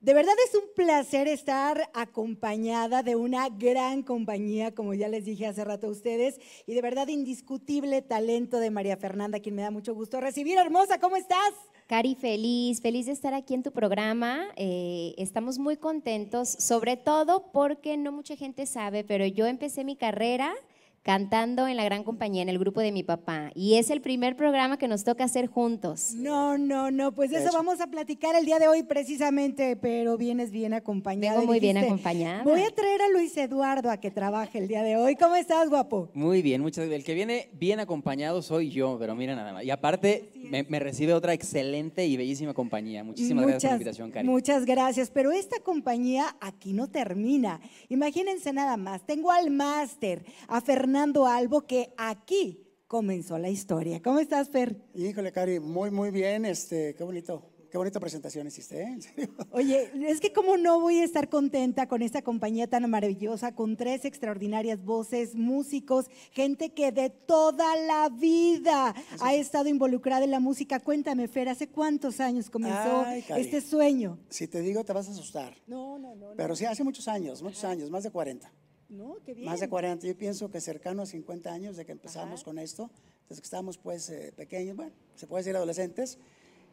De verdad es un placer estar acompañada de una gran compañía, como ya les dije hace rato a ustedes, y de verdad indiscutible talento de María Fernanda, quien me da mucho gusto recibir. Hermosa, ¿cómo estás? Cari, feliz, feliz de estar aquí en tu programa. Eh, estamos muy contentos, sobre todo porque no mucha gente sabe, pero yo empecé mi carrera cantando en la gran compañía, en el grupo de mi papá. Y es el primer programa que nos toca hacer juntos. No, no, no, pues eso vamos a platicar el día de hoy precisamente, pero vienes bien acompañado. Vengo muy bien acompañada. Voy a traer a Luis Eduardo a que trabaje el día de hoy. ¿Cómo estás, guapo? Muy bien, muchas gracias. El que viene bien acompañado soy yo, pero mira nada más. Y aparte, me, recibe otra excelente y bellísima compañía. Muchísimas gracias por la invitación, Cari. Muchas gracias, pero esta compañía aquí no termina. Imagínense nada más, tengo al máster, a Fernando algo Albo, que aquí comenzó la historia. ¿Cómo estás, Fer? Híjole, Cari, muy, muy bien. Este, qué bonito, qué bonita presentación hiciste, ¿eh? Oye, es que cómo no voy a estar contenta con esta compañía tan maravillosa, con tres extraordinarias voces, músicos, gente que de toda la vida ha estado involucrada en la música. Cuéntame, Fer, ¿hace cuántos años comenzó este sueño? Si te digo, te vas a asustar. No, no, no. Pero sí, hace muchos años, muchos años, más de 40. No, qué bien. Más de 40, yo pienso que cercano a 50 años de que empezamos con esto, desde que estábamos pues eh, pequeños, bueno, se puede decir adolescentes,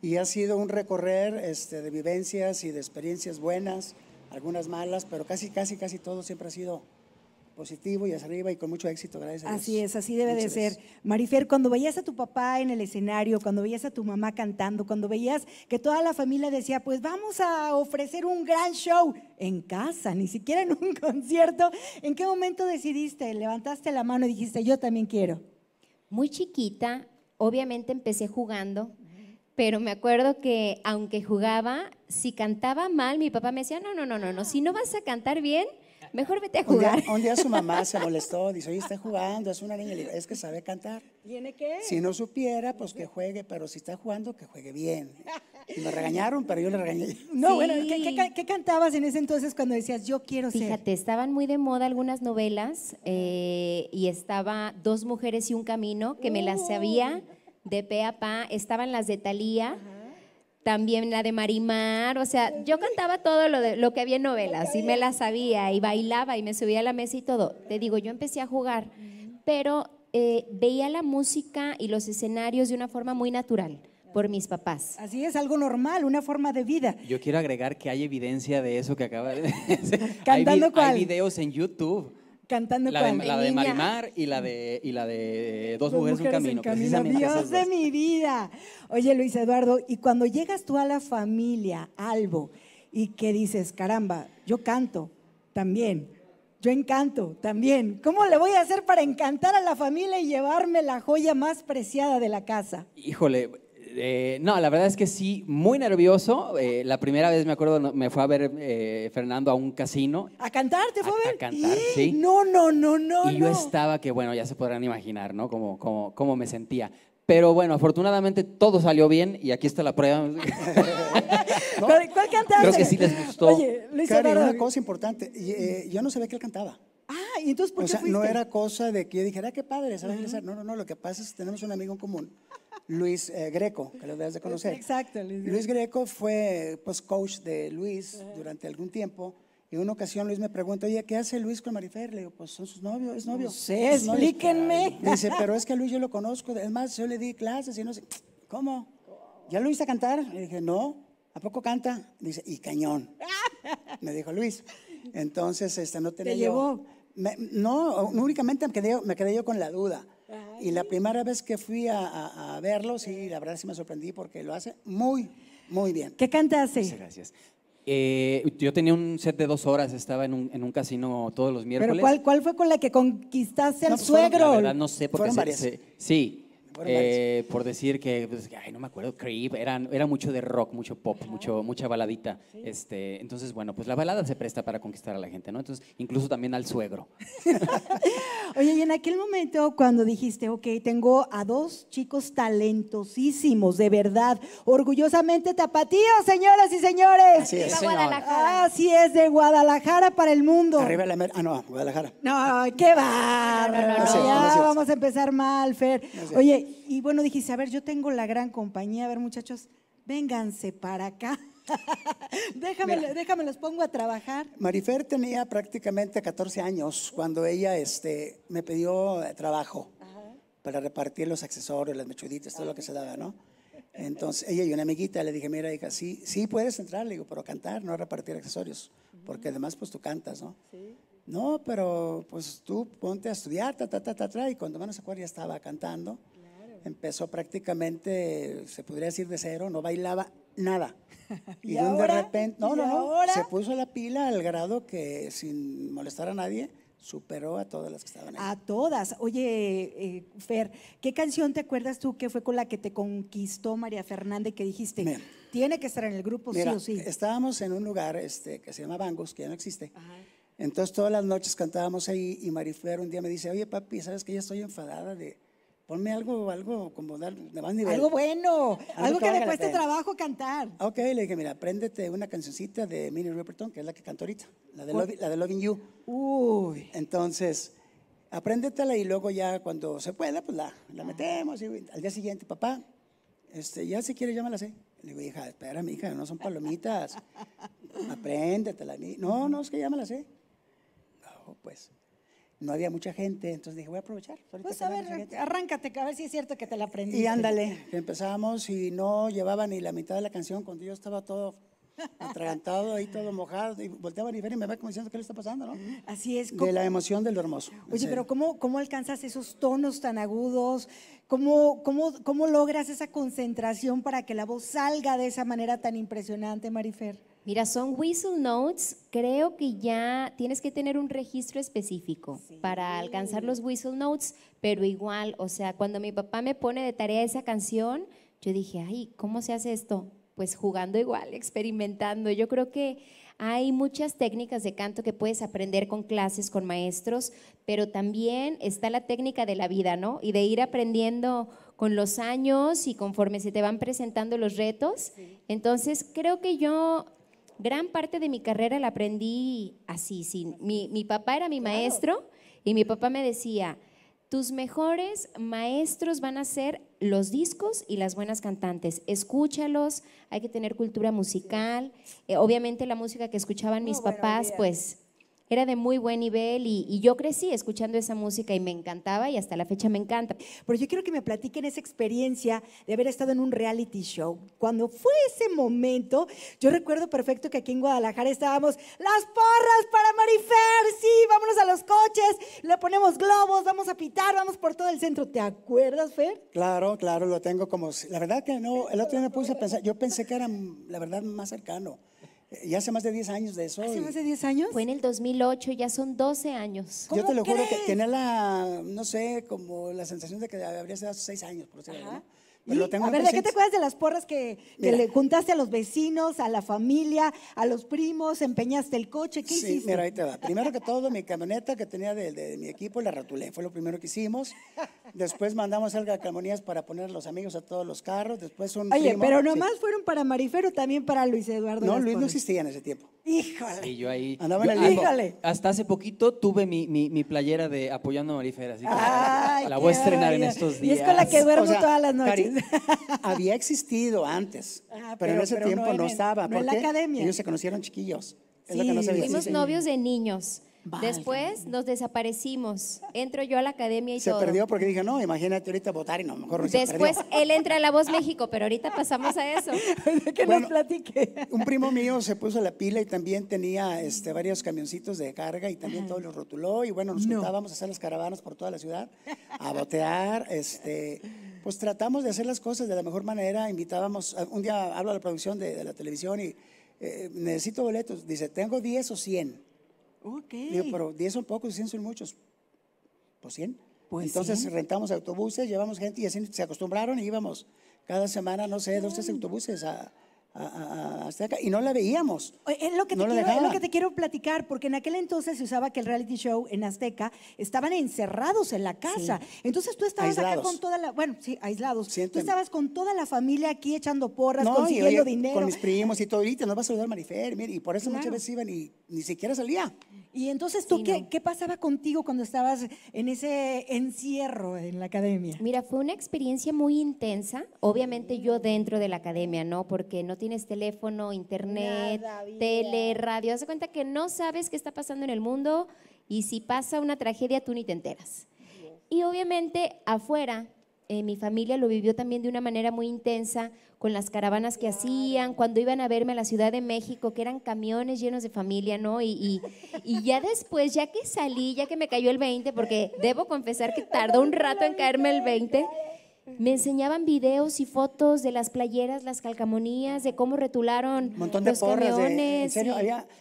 y ha sido un recorrer este, de vivencias y de experiencias buenas, algunas malas, pero casi, casi, casi todo siempre ha sido positivo y hacia arriba y con mucho éxito, gracias Así es, así debe de ser. Marifer, cuando veías a tu papá en el escenario, cuando veías a tu mamá cantando, cuando veías que toda la familia decía, pues vamos a ofrecer un gran show en casa, ni siquiera en un concierto, ¿en qué momento decidiste, levantaste la mano y dijiste, yo también quiero? Muy chiquita, obviamente empecé jugando, pero me acuerdo que aunque jugaba, si cantaba mal, mi papá me decía, no, no, no, no, no, si no vas a cantar bien, Mejor vete a jugar. Un día, su mamá se molestó, dice, oye, está jugando, es una niña, es que sabe cantar. ¿Tiene qué? Si no supiera, pues que juegue, pero si está jugando, que juegue bien. Y me regañaron, pero yo le regañé. No, bueno, ¿qué, cantabas en ese entonces cuando decías yo quiero ser? Fíjate, estaban muy de moda algunas novelas eh, y estaba Dos mujeres y un camino, que me las sabía de pe a pa. Estaban las de Talía también la de Marimar, o sea, yo cantaba todo lo, de, lo que había en novelas y me la sabía y bailaba y me subía a la mesa y todo. Te digo, yo empecé a jugar, pero eh, veía la música y los escenarios de una forma muy natural por mis papás. Así es, algo normal, una forma de vida. Yo quiero agregar que hay evidencia de eso que acaba de decir. ¿Cantando con cuál? Hay videos en YouTube Cantando la de, la de Marimar y la de, la de Dos, mujeres, un camino. En camino. Dios de mi vida. Oye, Luis Eduardo, y cuando llegas tú a la familia, Albo, y que dices, caramba, yo canto también, yo encanto también. ¿Cómo le voy a hacer para encantar a la familia y llevarme la joya más preciada de la casa? Híjole, eh, no, la verdad es que sí, muy nervioso. Eh, la primera vez me acuerdo, me fue a ver eh, Fernando a un casino. ¿A cantar? ¿Te fue a, ver? A cantar, sí. No, no, no, no. Y yo estaba que, bueno, ya se podrán imaginar, ¿no? Como, me sentía. Pero bueno, afortunadamente todo salió bien y aquí está la prueba. ¿Cuál, cantaste? Creo que sí les gustó. Oye, Luis una cosa importante, yo no sabía que él cantaba. Ah, ¿y entonces por qué no era cosa de que yo dijera, ah, qué padre, ¿sabes? No, no, no, lo que pasa es que tenemos un amigo en común Luis eh, Greco, que lo debes de conocer. Exacto, Luis. Luis Greco fue pues, coach de Luis durante algún tiempo. Y una ocasión Luis me pregunta, oye, ¿qué hace Luis con Marifer? Le digo, pues son sus novios, es novio. No sé, explíquenme. Dice, pero es que Luis yo lo conozco. Es más, yo le di clases y no sé. ¿Cómo? ¿Ya lo a cantar? Le dije, no. ¿A poco canta? Dice, y cañón. Me dijo Luis. Entonces, este, no tenía ¿Te llevó? no, únicamente me quedé yo con la duda y la primera vez que fui a, a, verlo, sí, la verdad sí me sorprendí porque lo hace muy, muy bien. ¿Qué canta hace? Muchas gracias. Eh, yo tenía un set de dos horas, estaba en un, casino todos los miércoles. ¿Pero cuál, fue con la que conquistaste al pues suegro? la verdad no sé, porque se, sí, eh, por decir pues, que, ay, no me acuerdo, Creep, eran, era mucho de rock, mucho pop, mucho, mucha baladita. Este, entonces, bueno, pues la balada se presta para conquistar a la gente, ¿no? Entonces, incluso también al suegro. Oye, y en aquel momento cuando dijiste, ok, tengo a dos chicos talentosísimos, de verdad, orgullosamente tapatíos, señoras y señores. Así es, de Guadalajara. Así es, de Guadalajara para el mundo. Arriba la Ah, no, Guadalajara. No, qué va. ya vamos a empezar mal, Fer. Oye, y, bueno, dijiste, a ver, yo tengo la gran compañía, a ver muchachos, vénganse para acá. déjame, los pongo a trabajar. Marifer tenía prácticamente 14 años cuando ella este, me pidió trabajo para repartir los accesorios, las mechuditas, todo lo que ah. se daba, ¿no? Entonces, ella y una amiguita le dije, mira, hija, sí, sí puedes entrar, le digo, pero cantar, no repartir accesorios, porque además, pues tú cantas, ¿no? Sí. No, pero pues tú ponte a estudiar, ta, ta, ta, ta, y cuando manos se ya estaba cantando empezó prácticamente, se podría decir de cero, no bailaba nada. Y, de repente, no, no, no, se puso la pila al grado que sin molestar a nadie, superó a todas las que estaban ahí. A todas. Oye, eh, Fer, ¿qué canción te acuerdas tú que fue con la que te conquistó María Fernández que dijiste, tiene que estar en el grupo sí o sí? Estábamos en un lugar este, que se llama Bangos, que ya no existe. Entonces todas las noches cantábamos ahí y Marifer un día me dice, oye papi, ¿sabes que ya estoy enfadada de Ponme algo, algo como dar de más nivel. Algo bueno, algo, que, le cueste pues. trabajo cantar. Ok, le dije, mira, apréndete una cancioncita de Minnie Riperton, que es la que canto ahorita, la de, Loving, la You. Uy. Entonces, apréndetela y luego ya cuando se pueda, pues la, metemos. Y al día siguiente, papá, este, ya si quiere llámala C. Le digo, hija, mi hija, no son palomitas. Apréndetela. No, no, es que llámala No, pues no había mucha gente, entonces dije, voy a aprovechar. Pues a ver, arráncate, a ver si es cierto que te la aprendí. Y ándale, empezamos y no llevaba ni la mitad de la canción cuando yo estaba todo atragantado ahí todo mojado, y volteaba a y me va como diciendo, ¿qué le está pasando? ¿no? Así es. De la emoción de lo hermoso. Oye, pero ¿cómo, ¿cómo alcanzas esos tonos tan agudos? ¿Cómo, cómo, cómo logras esa concentración para que la voz salga de esa manera tan impresionante, Marifer? Mira, son whistle notes. Creo que ya tienes que tener un registro específico para alcanzar los whistle notes, pero igual, o sea, cuando mi papá me pone de tarea esa canción, yo dije, ay, ¿cómo se hace esto? pues jugando igual, experimentando. Yo creo que hay muchas técnicas de canto que puedes aprender con clases, con maestros, pero también está la técnica de la vida, ¿no? Y de ir aprendiendo con los años y conforme se te van presentando los retos. Entonces, creo que yo gran parte de mi carrera la aprendí así. sin. Mi, papá era mi maestro y mi papá me decía, tus mejores maestros van a ser los discos y las buenas cantantes. Escúchalos, hay que tener cultura musical. Eh, obviamente la música que escuchaban mis papás, pues era de muy buen nivel y, yo crecí escuchando esa música y me encantaba y hasta la fecha me encanta. Pero yo quiero que me platiquen esa experiencia de haber estado en un reality show. Cuando fue ese momento, yo recuerdo perfecto que aquí en Guadalajara estábamos, las porras para Marifer, sí, vámonos a los coches, le ponemos globos, vamos a pitar, vamos por todo el centro. ¿Te acuerdas, Fer? Claro, claro, lo tengo como... La verdad que no, el otro día me puse a pensar, yo pensé que era, la verdad, más cercano. Y hace más de 10 años de eso. ¿Hace más de 10 años? Fue en el 2008, ya son 12 años. Yo te lo juro que tenía la, no sé, como la sensación de que habría sido hace 6 años, por decirlo ¿no? Pues a ver, qué te acuerdas de las porras que, le juntaste a los vecinos, a la familia, a los primos, empeñaste el coche? ¿Qué sí, hiciste? Mira, ahí te va. Primero que todo, mi camioneta que tenía de, mi equipo la ratulé. Fue lo primero que hicimos. Después mandamos Gacamonías para poner los amigos a todos los carros. Después un. Oye, pero nomás fueron para Marifero, también para Luis Eduardo. No, Luis no existía en ese tiempo. Híjole. Y yo ahí. Hasta hace poquito tuve mi, mi, mi playera de apoyando a Marifera, así que la, voy a estrenar en estos días. Y es con la que duermo todas las noches. había existido antes, ah, pero, en ese tiempo no, estaba. No en la academia. Ellos se conocieron chiquillos. lo Fuimos novios de niños. Después nos desaparecimos. Entro yo a la academia y se perdió porque dije, no, imagínate ahorita votar y no, mejor no Después él entra a La Voz México, pero ahorita pasamos a eso. que nos platique. un primo mío se puso la pila y también tenía este, varios camioncitos de carga y también todos todo lo rotuló y bueno, nos juntábamos a hacer las caravanas por toda la ciudad, a botear, este, pues tratamos de hacer las cosas de la mejor manera, invitábamos, ah, un día hablo a la producción de, la televisión y eh, necesito boletos, dice, tengo 10 o 100. Ok. pero 10 son pocos, 100 son muchos. Pues 100. Pues Entonces rentamos autobuses, llevamos gente y así se acostumbraron y íbamos cada semana, no sé, 12 autobuses a, Azteca y no la veíamos. Es lo, que te quiero, lo que te quiero platicar, porque en aquel entonces se usaba que el reality show en Azteca estaban encerrados en la casa. Entonces tú estabas acá con toda la, bueno, sí, aislados. Tú estabas con toda la familia aquí echando porras, consiguiendo dinero. Con mis primos y todo, te nos va a ayudar Marifer, y por eso muchas veces iban y ni siquiera salía. Y entonces tú, ¿qué, ¿qué pasaba contigo cuando estabas en ese encierro en la academia? Mira, fue una experiencia muy intensa, obviamente yo dentro de la academia, ¿no? Porque no tienes teléfono, internet, tele, radio. Haz cuenta que no sabes qué está pasando en el mundo y si pasa una tragedia tú ni te enteras. Y obviamente afuera eh, mi familia lo vivió también de una manera muy intensa, con las caravanas que hacían, cuando iban a verme a la Ciudad de México, que eran camiones llenos de familia, ¿no? Y, y ya después, ya que salí, ya que me cayó el 20, porque debo confesar que tardó un rato en caerme el 20 me enseñaban videos y fotos de las playeras, las calcamonías, de cómo retularon los porras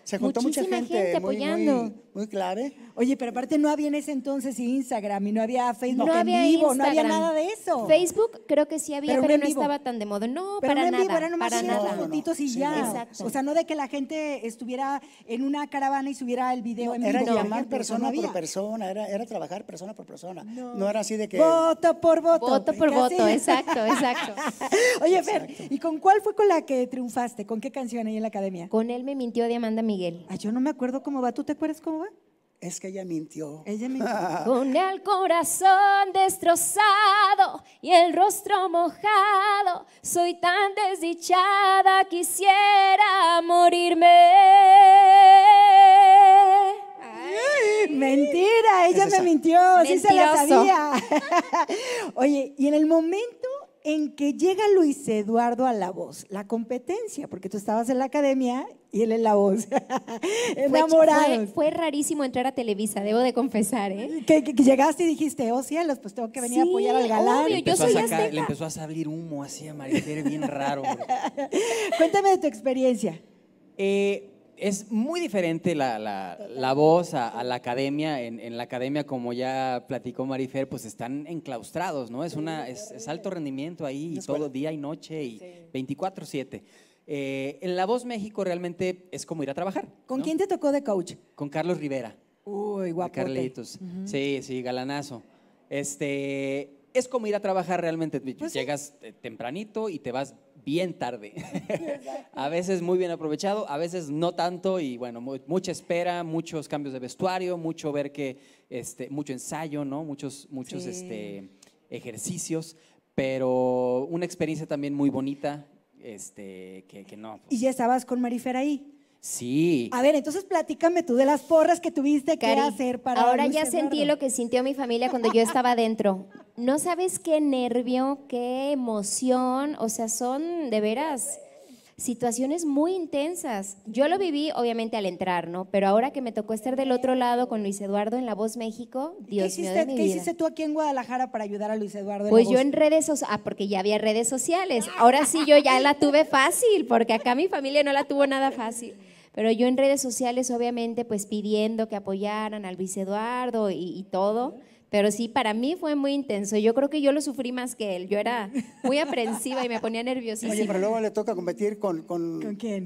se mucha gente, apoyando. Muy clave. ¿eh? Oye, pero aparte no había en ese entonces Instagram y no había Facebook no en vivo, no había nada de eso. Facebook creo que sí había, pero, no estaba tan de moda. No, para no nada. nomás para nada. y ya. O sea, no de que la gente estuviera en una caravana y subiera el video en era vivo. Era llamar persona por persona, era, era trabajar persona por persona. No. era así de que... Voto por voto. Voto por voto, exacto, exacto. Oye, Fer, ¿y con cuál fue con la que triunfaste? ¿Con qué canción ahí en la academia? Con él me mintió Diamanda Amanda Miguel. Ah, yo no me acuerdo cómo va. ¿Tú te acuerdas cómo va? Es que ella mintió. Ella mintió. Con el corazón destrozado y el rostro mojado, soy tan desdichada, quisiera morirme. Mentira, ella me mintió, sí se la sabía. Oye, y en el momento en que llega Luis Eduardo a la voz, la competencia, porque tú estabas en la academia y él en la voz, Enamorado. Fue, rarísimo entrar a Televisa, debo de confesar. ¿eh? Que, llegaste y dijiste, oh cielos, pues tengo que venir a apoyar al galán. yo soy le empezó a salir humo así a bien raro. Cuéntame de tu experiencia. Eh, es muy diferente la, voz a, la academia. En, la academia, como ya platicó Marifer, pues están enclaustrados, ¿no? Es, una, es, alto rendimiento ahí, y todo día y noche y 24-7. Eh, en La Voz México realmente es como ir a trabajar. ¿Con quién te tocó de coach? Con Carlos Rivera. Uy, guapo. Carlitos. Sí, sí, galanazo. Este, es como ir a trabajar realmente. Pues Llegas eh, tempranito y te vas bien tarde. a veces muy bien aprovechado, a veces no tanto y bueno, mucha espera, muchos cambios de vestuario, mucho ver que, este, mucho ensayo, ¿no? Muchos, muchos este, ejercicios, pero una experiencia también muy bonita, este, que, no. Pues. ¿Y ya estabas con Marifer ahí? Sí. A ver, entonces platícame tú de las porras que tuviste que hacer para. Ahora ya sentí lo que sintió mi familia cuando yo estaba adentro. No sabes qué nervio, qué emoción. O sea, son de veras situaciones muy intensas. Yo lo viví, obviamente, al entrar, ¿no? Pero ahora que me tocó estar del otro lado con Luis Eduardo en La Voz México, Dios mío. De mi ¿Qué hiciste tú aquí en Guadalajara para ayudar a Luis Eduardo? En pues yo en redes sociales, ah, porque ya había redes sociales. Ahora sí yo ya la tuve fácil, porque acá mi familia no la tuvo nada fácil. Pero yo en redes sociales, obviamente, pues pidiendo que apoyaran al Luis Eduardo y, todo. Pero sí, para mí fue muy intenso. Yo creo que yo lo sufrí más que él. Yo era muy aprensiva y me ponía nerviosísima. Oye, pero luego le toca competir con, con,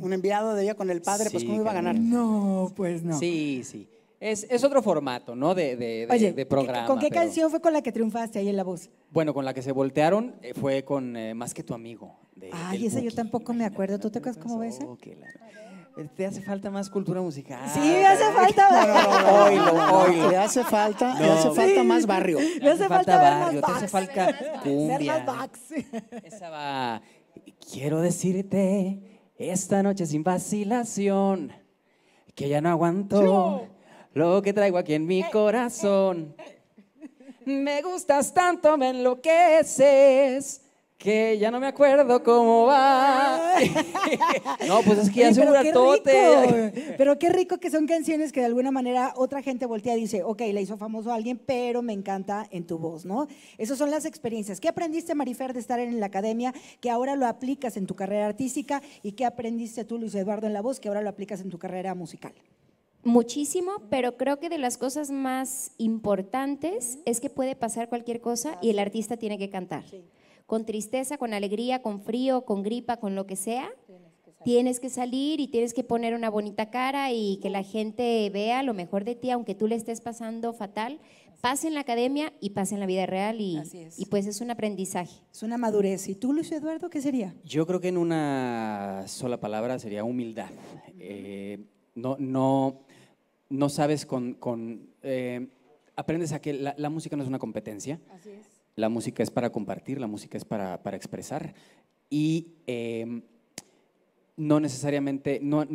un enviado de ella, con el padre, pues ¿cómo iba a ganar? No, pues no. Sí, sí. Es, otro formato, ¿no? De, de, programa. ¿Con qué canción fue con la que triunfaste ahí en La Voz? Bueno, con la que se voltearon eh, fue con eh, Más que tu amigo. Ay, esa yo tampoco me acuerdo. ¿Tú te acuerdas cómo ves? Te hace falta más cultura musical. Sí, hace falta. No, no, Te hace falta, te hace falta más barrio. Te hace falta barrio, te hace falta cumbia. Esa va. Quiero decirte esta noche sin vacilación que ya no aguanto lo que traigo aquí en mi eh, eh. corazón. Me gustas tanto, me enloqueces que ya no me acuerdo cómo va. no, pues es que ya se un Pero qué rico que son canciones que de alguna manera otra gente voltea y dice, ok, la hizo famoso a alguien, pero me encanta en tu voz, ¿no? Esas son las experiencias. ¿Qué aprendiste, Marifer, de estar en la academia, que ahora lo aplicas en tu carrera artística? ¿Y qué aprendiste tú, Luis Eduardo, en la voz, que ahora lo aplicas en tu carrera musical? Muchísimo, pero creo que de las cosas más importantes es que puede pasar cualquier cosa y el artista tiene que cantar con tristeza, con alegría, con frío, con gripa, con lo que sea, tienes que salir, y tienes que poner una bonita cara y que la gente vea lo mejor de ti, aunque tú le estés pasando fatal, pase en la academia y pase en la vida real y, pues es un aprendizaje. Es una madurez. ¿Y tú, Luis Eduardo, qué sería? Yo creo que en una sola palabra sería humildad. Eh, no, no, no sabes con... con eh, aprendes a que la, la, música no es una competencia. Así es la música es para compartir, la música es para, para expresar y em, no necesariamente, no,